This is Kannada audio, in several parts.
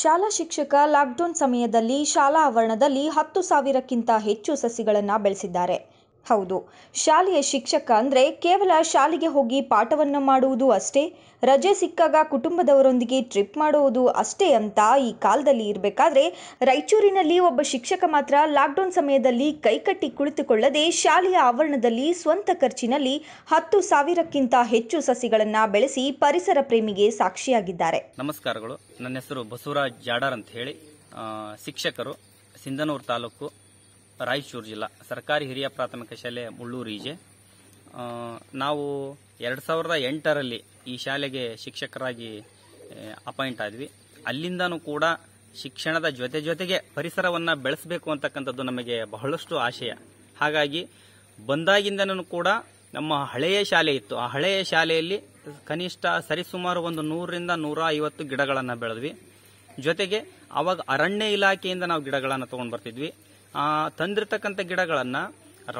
ಶಾಲಾ ಶಿಕ್ಷಕ ಲಾಕ್ಡೌನ್ ಸಮಯದಲ್ಲಿ ಶಾಲಾ ಆವರಣದಲ್ಲಿ ಹತ್ತು ಸಾವಿರಕ್ಕಿಂತ ಹೆಚ್ಚು ಸಸಿಗಳನ್ನು ಬೆಳೆಸಿದ್ದಾರೆ ಹೌದು ಶಾಲೆಯ ಶಿಕ್ಷಕ ಅಂದರೆ ಕೇವಲ ಶಾಲೆಗೆ ಹೋಗಿ ಪಾಠವನ್ನು ಮಾಡುವುದು ಅಷ್ಟೇ ರಜೆ ಸಿಕ್ಕಾಗ ಕುಟುಂಬದವರೊಂದಿಗೆ ಟ್ರಿಪ್ ಮಾಡುವುದು ಅಷ್ಟೇ ಅಂತ ಈ ಕಾಲದಲ್ಲಿ ಇರಬೇಕಾದ್ರೆ ರಾಯಚೂರಿನಲ್ಲಿ ಒಬ್ಬ ಶಿಕ್ಷಕ ಮಾತ್ರ ಲಾಕ್ಡೌನ್ ಸಮಯದಲ್ಲಿ ಕೈಕಟ್ಟಿ ಕುಳಿತುಕೊಳ್ಳದೆ ಶಾಲೆಯ ಆವರಣದಲ್ಲಿ ಸ್ವಂತ ಖರ್ಚಿನಲ್ಲಿ ಹತ್ತು ಸಾವಿರಕ್ಕಿಂತ ಹೆಚ್ಚು ಸಸಿಗಳನ್ನು ಬೆಳೆಸಿ ಪರಿಸರ ಪ್ರೇಮಿಗೆ ಸಾಕ್ಷಿಯಾಗಿದ್ದಾರೆ ನಮಸ್ಕಾರಗಳು ನನ್ನ ಹೆಸರು ಬಸವರಾಜ್ ಜಾಡಾರ್ ಅಂತ ಹೇಳಿ ಶಿಕ್ಷಕರು ಸಿಂಧನೂರು ತಾಲೂಕು ರಾಯಚೂರು ಜಿಲ್ಲಾ ಸರ್ಕಾರಿ ಹಿರಿಯ ಪ್ರಾಥಮಿಕ ಶಾಲೆ ಈಜೆ ನಾವು ಎರಡು ಸಾವಿರದ ಎಂಟರಲ್ಲಿ ಈ ಶಾಲೆಗೆ ಶಿಕ್ಷಕರಾಗಿ ಅಪಾಯಿಂಟ್ ಆದ್ವಿ ಅಲ್ಲಿಂದನೂ ಕೂಡ ಶಿಕ್ಷಣದ ಜೊತೆ ಜೊತೆಗೆ ಪರಿಸರವನ್ನು ಬೆಳೆಸಬೇಕು ಅಂತಕ್ಕಂಥದ್ದು ನಮಗೆ ಬಹಳಷ್ಟು ಆಶಯ ಹಾಗಾಗಿ ಬಂದಾಗಿಂದನೂ ಕೂಡ ನಮ್ಮ ಹಳೆಯ ಶಾಲೆ ಇತ್ತು ಆ ಹಳೆಯ ಶಾಲೆಯಲ್ಲಿ ಕನಿಷ್ಠ ಸರಿಸುಮಾರು ಒಂದು ನೂರರಿಂದ ನೂರ ಐವತ್ತು ಗಿಡಗಳನ್ನು ಬೆಳೆದ್ವಿ ಜೊತೆಗೆ ಅವಾಗ ಅರಣ್ಯ ಇಲಾಖೆಯಿಂದ ನಾವು ಗಿಡಗಳನ್ನು ತೊಗೊಂಡು ಬರ್ತಿದ್ವಿ ತಂದಿರತಕ್ಕಂಥ ಗಿಡಗಳನ್ನು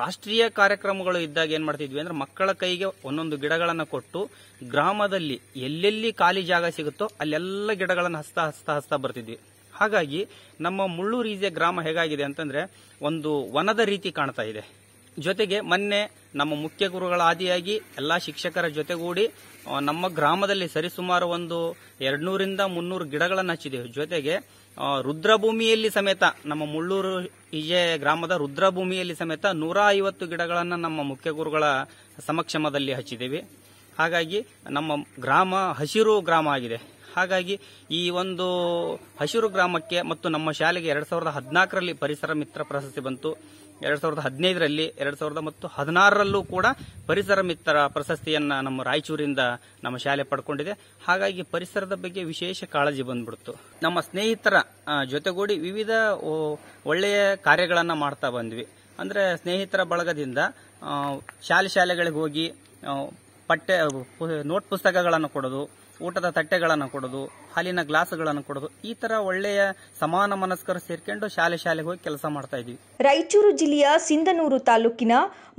ರಾಷ್ಟ್ರೀಯ ಕಾರ್ಯಕ್ರಮಗಳು ಇದ್ದಾಗ ಏನು ಮಾಡ್ತಿದ್ವಿ ಅಂದ್ರೆ ಮಕ್ಕಳ ಕೈಗೆ ಒಂದೊಂದು ಗಿಡಗಳನ್ನು ಕೊಟ್ಟು ಗ್ರಾಮದಲ್ಲಿ ಎಲ್ಲೆಲ್ಲಿ ಖಾಲಿ ಜಾಗ ಸಿಗುತ್ತೋ ಅಲ್ಲೆಲ್ಲ ಗಿಡಗಳನ್ನು ಹಸ್ತಾ ಹಸ್ತಾ ಹಸ್ತಾ ಬರ್ತಿದ್ವಿ ಹಾಗಾಗಿ ನಮ್ಮ ಮುಳ್ಳೂರು ಈಜೆ ಗ್ರಾಮ ಹೇಗಾಗಿದೆ ಅಂತಂದ್ರೆ ಒಂದು ವನದ ರೀತಿ ಕಾಣ್ತಾ ಇದೆ ಜೊತೆಗೆ ಮೊನ್ನೆ ನಮ್ಮ ಮುಖ್ಯ ಗುರುಗಳ ಆದಿಯಾಗಿ ಎಲ್ಲಾ ಶಿಕ್ಷಕರ ಜೊತೆಗೂಡಿ ನಮ್ಮ ಗ್ರಾಮದಲ್ಲಿ ಸರಿಸುಮಾರು ಒಂದು ಎರಡ್ನೂರಿಂದ ಮುನ್ನೂರು ಗಿಡಗಳನ್ನು ಹಚ್ಚಿದ್ದೇವೆ ಜೊತೆಗೆ ರುದ್ರಭೂಮಿಯಲ್ಲಿ ಸಮೇತ ನಮ್ಮ ಮುಳ್ಳೂರು ಈಜೆ ಗ್ರಾಮದ ರುದ್ರಭೂಮಿಯಲ್ಲಿ ಸಮೇತ ನೂರ ಐವತ್ತು ಗಿಡಗಳನ್ನು ನಮ್ಮ ಮುಖ್ಯ ಗುರುಗಳ ಸಮಕ್ಷಮದಲ್ಲಿ ಹಚ್ಚಿದ್ದೀವಿ ಹಾಗಾಗಿ ನಮ್ಮ ಗ್ರಾಮ ಹಸಿರು ಗ್ರಾಮ ಆಗಿದೆ ಹಾಗಾಗಿ ಈ ಒಂದು ಹಸಿರು ಗ್ರಾಮಕ್ಕೆ ಮತ್ತು ನಮ್ಮ ಶಾಲೆಗೆ ಎರಡ್ ಸಾವಿರದ ಹದಿನಾಲ್ಕರಲ್ಲಿ ಪರಿಸರ ಮಿತ್ರ ಪ್ರಶಸ್ತಿ ಬಂತು ಎರಡ್ ಸಾವಿರದ ಹದಿನೈದರಲ್ಲಿ ಎರಡ್ ಸಾವಿರದ ಮತ್ತು ಹದಿನಾರರಲ್ಲೂ ಕೂಡ ಪರಿಸರ ಮಿತ್ರ ಪ್ರಶಸ್ತಿಯನ್ನ ನಮ್ಮ ರಾಯಚೂರಿಂದ ನಮ್ಮ ಶಾಲೆ ಪಡ್ಕೊಂಡಿದೆ ಹಾಗಾಗಿ ಪರಿಸರದ ಬಗ್ಗೆ ವಿಶೇಷ ಕಾಳಜಿ ಬಂದ್ಬಿಡ್ತು ನಮ್ಮ ಸ್ನೇಹಿತರ ಜೊತೆಗೂಡಿ ವಿವಿಧ ಒಳ್ಳೆಯ ಕಾರ್ಯಗಳನ್ನು ಮಾಡ್ತಾ ಬಂದ್ವಿ ಅಂದ್ರೆ ಸ್ನೇಹಿತರ ಬಳಗದಿಂದ ಶಾಲೆ ಶಾಲೆಗಳಿಗೆ ಹೋಗಿ ಪಠ್ಯ ನೋಟ್ ಪುಸ್ತಕಗಳನ್ನು ಕೊಡೋದು ಊಟದ ತಟ್ಟೆಗಳನ್ನು ಕೊಡೋದು ಹಾಲಿನ ಗ್ಲಾಸ್ಗಳನ್ನು ಕೊಡೋದು ಈ ತರ ಒಳ್ಳೆಯ ಸಮಾನ ಮನಸ್ಕರ ಸೇರ್ಕೊಂಡು ಶಾಲೆ ಶಾಲೆಗೆ ಹೋಗಿ ಕೆಲಸ ಮಾಡ್ತಾ ಇದ್ವಿ ರಾಯಚೂರು ಜಿಲ್ಲೆಯ ಸಿಂಧನೂರು ತಾಲೂಕಿನ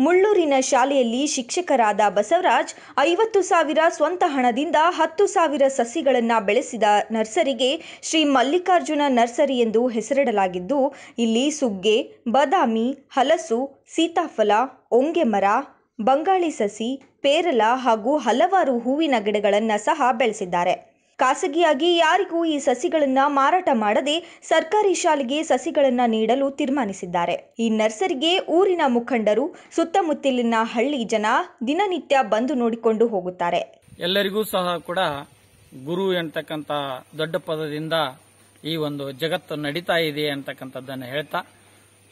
ಮುಳ್ಳೂರಿನ ಶಾಲೆಯಲ್ಲಿ ಶಿಕ್ಷಕರಾದ ಬಸವರಾಜ್ ಐವತ್ತು ಸಾವಿರ ಸ್ವಂತ ಹಣದಿಂದ ಹತ್ತು ಸಾವಿರ ಸಸಿಗಳನ್ನು ಬೆಳೆಸಿದ ನರ್ಸರಿಗೆ ಶ್ರೀ ಮಲ್ಲಿಕಾರ್ಜುನ ನರ್ಸರಿ ಎಂದು ಹೆಸರಿಡಲಾಗಿದ್ದು ಇಲ್ಲಿ ಸುಗ್ಗೆ ಬದಾಮಿ ಹಲಸು ಸೀತಾಫಲ ಒಂಗೆ ಮರ ಬಂಗಾಳಿ ಸಸಿ, ಪೇರಲ ಹಾಗೂ ಹಲವಾರು ಹೂವಿನ ಗಿಡಗಳನ್ನ ಸಹ ಬೆಳೆಸಿದ್ದಾರೆ ಖಾಸಗಿಯಾಗಿ ಯಾರಿಗೂ ಈ ಸಸಿಗಳನ್ನ ಮಾರಾಟ ಮಾಡದೆ ಸರ್ಕಾರಿ ಶಾಲೆಗೆ ಸಸಿಗಳನ್ನು ನೀಡಲು ತೀರ್ಮಾನಿಸಿದ್ದಾರೆ. ಈ ನರ್ಸರಿಗೆ ಊರಿನ ಮುಖಂಡರು, ಸುತ್ತಮುತ್ತಲಿನ ಹಳ್ಳಿ ಜನ ದಿನನಿತ್ಯ ಬಂದು ನೋಡಿಕೊಂಡು ಹೋಗುತ್ತಾರೆ. ಎಲ್ಲರಿಗೂ ಸಹ ಕೂಡ ಗುರು ಎಂತಕ್ಕಂತ ದೊಡ್ಡ ಪದದಿಂದ ಈ ಒಂದು ಜಗತ್ತು ನಡೀತಾ ಇದೆ ಅಂತಕ್ಕಂಥದ್ದನ್ನು ಹೇಳ್ತಾ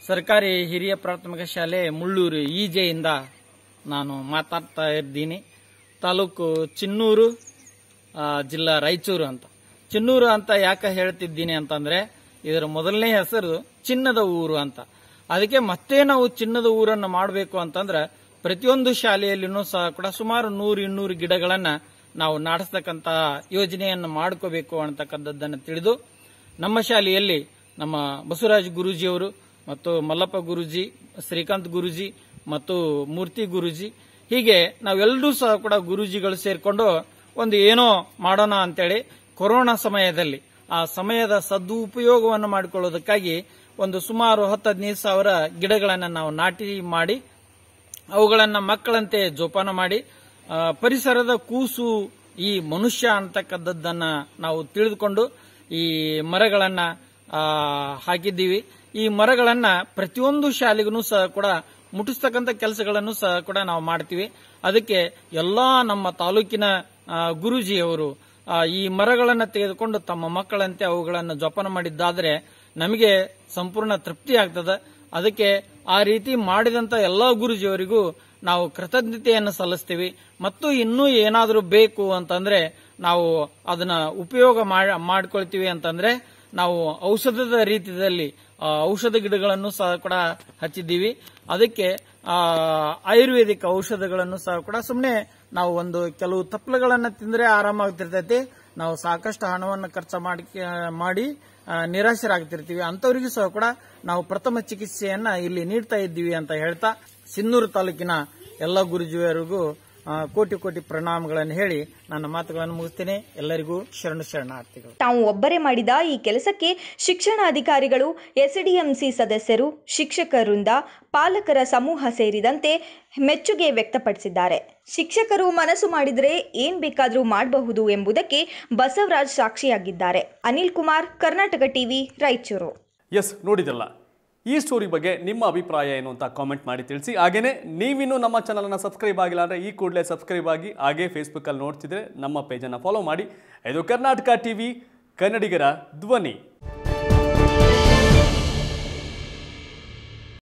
ಸರ್ಕಾರಿ ಹಿರಿಯ ಪ್ರಾಥಮಿಕ ಶಾಲೆ ಮುಳ್ಳೂರು ಈಜೆಯಿಂದ ನಾನು ಮಾತಾಡ್ತಾ ಇದ್ದೀನಿ ತಾಲೂಕು ಚಿನ್ನೂರು ಜಿಲ್ಲಾ ರಾಯಚೂರು ಅಂತ ಚಿನ್ನೂರು ಅಂತ ಯಾಕೆ ಹೇಳ್ತಿದ್ದೀನಿ ಅಂತಂದ್ರೆ ಇದರ ಮೊದಲನೇ ಹೆಸರು ಚಿನ್ನದ ಊರು ಅಂತ ಅದಕ್ಕೆ ಮತ್ತೆ ನಾವು ಚಿನ್ನದ ಊರನ್ನು ಮಾಡಬೇಕು ಅಂತಂದ್ರೆ ಪ್ರತಿಯೊಂದು ಶಾಲೆಯಲ್ಲಿನೂ ಸಹ ಕೂಡ ಸುಮಾರು ನೂರು ಇನ್ನೂರು ಗಿಡಗಳನ್ನು ನಾವು ನಾಡಿಸ್ತಕ್ಕಂತಹ ಯೋಜನೆಯನ್ನು ಮಾಡ್ಕೋಬೇಕು ಅಂತಕ್ಕಂಥದ್ದನ್ನು ತಿಳಿದು ನಮ್ಮ ಶಾಲೆಯಲ್ಲಿ ನಮ್ಮ ಬಸವರಾಜ್ ಗುರೂಜಿಯವರು ಮತ್ತು ಮಲ್ಲಪ್ಪ ಗುರೂಜಿ ಶ್ರೀಕಾಂತ್ ಗುರೂಜಿ ಮತ್ತು ಮೂರ್ತಿ ಗುರುಜಿ ಹೀಗೆ ನಾವೆಲ್ಲರೂ ಸಹ ಕೂಡ ಗುರುಜಿಗಳು ಸೇರಿಕೊಂಡು ಒಂದು ಏನೋ ಮಾಡೋಣ ಅಂತೇಳಿ ಕೊರೋನಾ ಸಮಯದಲ್ಲಿ ಆ ಸಮಯದ ಸದುಪಯೋಗವನ್ನು ಮಾಡಿಕೊಳ್ಳೋದಕ್ಕಾಗಿ ಒಂದು ಸುಮಾರು ಹತ್ತು ಹದಿನೈದು ಸಾವಿರ ಗಿಡಗಳನ್ನು ನಾವು ನಾಟಿ ಮಾಡಿ ಅವುಗಳನ್ನು ಮಕ್ಕಳಂತೆ ಜೋಪಾನ ಮಾಡಿ ಪರಿಸರದ ಕೂಸು ಈ ಮನುಷ್ಯ ಅಂತಕ್ಕಂಥದ್ದನ್ನು ನಾವು ತಿಳಿದುಕೊಂಡು ಈ ಮರಗಳನ್ನು ಹಾಕಿದ್ದೀವಿ ಈ ಮರಗಳನ್ನು ಪ್ರತಿಯೊಂದು ಶಾಲೆಗೂ ಸಹ ಕೂಡ ಮುಟ್ಟಿಸ್ತಕ್ಕಂಥ ಕೆಲಸಗಳನ್ನು ಸಹ ಕೂಡ ನಾವು ಮಾಡ್ತೀವಿ ಅದಕ್ಕೆ ಎಲ್ಲ ನಮ್ಮ ತಾಲೂಕಿನ ಗುರೂಜಿಯವರು ಈ ಮರಗಳನ್ನು ತೆಗೆದುಕೊಂಡು ತಮ್ಮ ಮಕ್ಕಳಂತೆ ಅವುಗಳನ್ನು ಜೋಪಾನ ಮಾಡಿದ್ದಾದರೆ ನಮಗೆ ಸಂಪೂರ್ಣ ತೃಪ್ತಿ ಆಗ್ತದೆ ಅದಕ್ಕೆ ಆ ರೀತಿ ಮಾಡಿದಂತ ಎಲ್ಲಾ ಗುರುಜಿಯವರಿಗೂ ನಾವು ಕೃತಜ್ಞತೆಯನ್ನು ಸಲ್ಲಿಸ್ತೀವಿ ಮತ್ತು ಇನ್ನೂ ಏನಾದರೂ ಬೇಕು ಅಂತಂದ್ರೆ ನಾವು ಅದನ್ನ ಉಪಯೋಗ ಮಾಡಿಕೊಳ್ತೀವಿ ಅಂತಂದ್ರೆ ನಾವು ಔಷಧದ ರೀತಿಯಲ್ಲಿ ಔಷಧ ಗಿಡಗಳನ್ನು ಸಹ ಕೂಡ ಹಚ್ಚಿದ್ದೀವಿ ಅದಕ್ಕೆ ಆಯುರ್ವೇದಿಕ್ ಔಷಧಗಳನ್ನು ಸಹ ಕೂಡ ಸುಮ್ಮನೆ ನಾವು ಒಂದು ಕೆಲವು ತಪ್ಪಲುಗಳನ್ನು ತಿಂದರೆ ಆರಾಮಾಗ್ತಿರ್ತೈತಿ ನಾವು ಸಾಕಷ್ಟು ಹಣವನ್ನು ಖರ್ಚು ಮಾಡಿ ಮಾಡಿ ನಿರಾಶರಾಗ್ತಿರ್ತೀವಿ ಅಂತವರಿಗೂ ಸಹ ಕೂಡ ನಾವು ಪ್ರಥಮ ಚಿಕಿತ್ಸೆಯನ್ನ ಇಲ್ಲಿ ನೀಡ್ತಾ ಇದ್ದೀವಿ ಅಂತ ಹೇಳ್ತಾ ಸಿನ್ನೂರು ತಾಲೂಕಿನ ಎಲ್ಲ ಗುರುಜಿಯವರಿಗೂ ಕೋಟಿ ಕೋಟಿ ಪ್ರಣಾಮಗಳನ್ನು ಹೇಳಿ ನನ್ನ ಮಾತುಗಳನ್ನು ಮುಗಿಸ್ತೇನೆ ಎಲ್ಲರಿಗೂ ಶರಣು ಶರಣಾರ್ಥಿಗಳು ತಾವು ಒಬ್ಬರೇ ಮಾಡಿದ ಈ ಕೆಲಸಕ್ಕೆ ಶಿಕ್ಷಣಾಧಿಕಾರಿಗಳು ಎಸ್ಡಿಎಂಸಿ ಸದಸ್ಯರು ಶಿಕ್ಷಕರಿಂದ ಪಾಲಕರ ಸಮೂಹ ಸೇರಿದಂತೆ ಮೆಚ್ಚುಗೆ ವ್ಯಕ್ತಪಡಿಸಿದ್ದಾರೆ ಶಿಕ್ಷಕರು ಮನಸ್ಸು ಮಾಡಿದರೆ ಏನ್ ಬೇಕಾದರೂ ಮಾಡಬಹುದು ಎಂಬುದಕ್ಕೆ ಬಸವರಾಜ್ ಸಾಕ್ಷಿಯಾಗಿದ್ದಾರೆ ಅನಿಲ್ ಕುಮಾರ್ ಕರ್ನಾಟಕ ಟಿವಿ ರಾಯಚೂರು ಎಸ್ ನೋಡಿದಲ್ಲ ಈ ಸ್ಟೋರಿ ಬಗ್ಗೆ ನಿಮ್ಮ ಅಭಿಪ್ರಾಯ ಏನು ಅಂತ ಕಾಮೆಂಟ್ ಮಾಡಿ ತಿಳಿಸಿ ಹಾಗೆಯೇ ನೀವಿನ್ನು ನಮ್ಮ ಚಾನಲನ್ನು ಸಬ್ಸ್ಕ್ರೈಬ್ ಆಗಿಲ್ಲ ಅಂದರೆ ಈ ಕೂಡಲೇ ಸಬ್ಸ್ಕ್ರೈಬ್ ಆಗಿ ಹಾಗೇ ಫೇಸ್ಬುಕ್ಕಲ್ಲಿ ನೋಡ್ತಿದ್ರೆ ನಮ್ಮ ಪೇಜನ್ನು ಫಾಲೋ ಮಾಡಿ ಇದು ಕರ್ನಾಟಕ ಟಿ ವಿ ಕನ್ನಡಿಗರ ಧ್ವನಿ